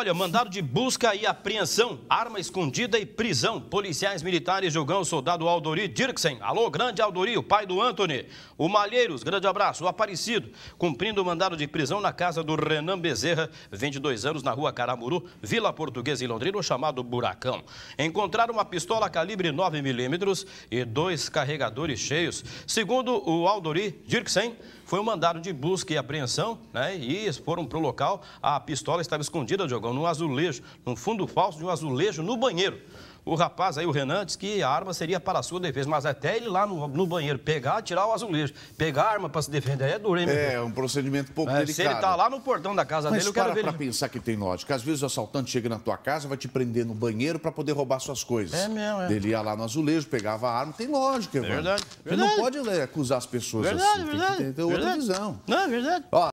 Olha, mandado de busca e apreensão, arma escondida e prisão. Policiais militares julgam o soldado Aldori Dirksen. Alô, grande Aldori, o pai do Anthony. O Malheiros, grande abraço. O Aparecido, cumprindo o mandado de prisão na casa do Renan Bezerra, 22 anos, na rua Caramuru, Vila Portuguesa, em Londrina, chamado Buracão. Encontraram uma pistola calibre 9 milímetros e dois carregadores cheios. Segundo o Aldori Dirksen, foi um mandado de busca e apreensão, né? E foram para o local. A pistola estava escondida, Diogão estavam então, no azulejo, no fundo falso de um azulejo, no banheiro. O rapaz aí, o Renan, disse que a arma seria para a sua defesa, mas até ele lá no, no banheiro pegar, tirar o azulejo, pegar a arma para se defender, é duro, hein, meu É, um procedimento pouco mas, é, delicado. Se ele está lá no portão da casa mas dele, eu quero para ver. para pensar que tem lógica. Às vezes o assaltante chega na tua casa, vai te prender no banheiro para poder roubar suas coisas. É mesmo, é. Ele ia lá no azulejo, pegava a arma, tem lógica, é Verdade. Você não pode né, acusar as pessoas verdade, assim. Verdade, tem que ter outra verdade. visão. Não, é verdade. Ó,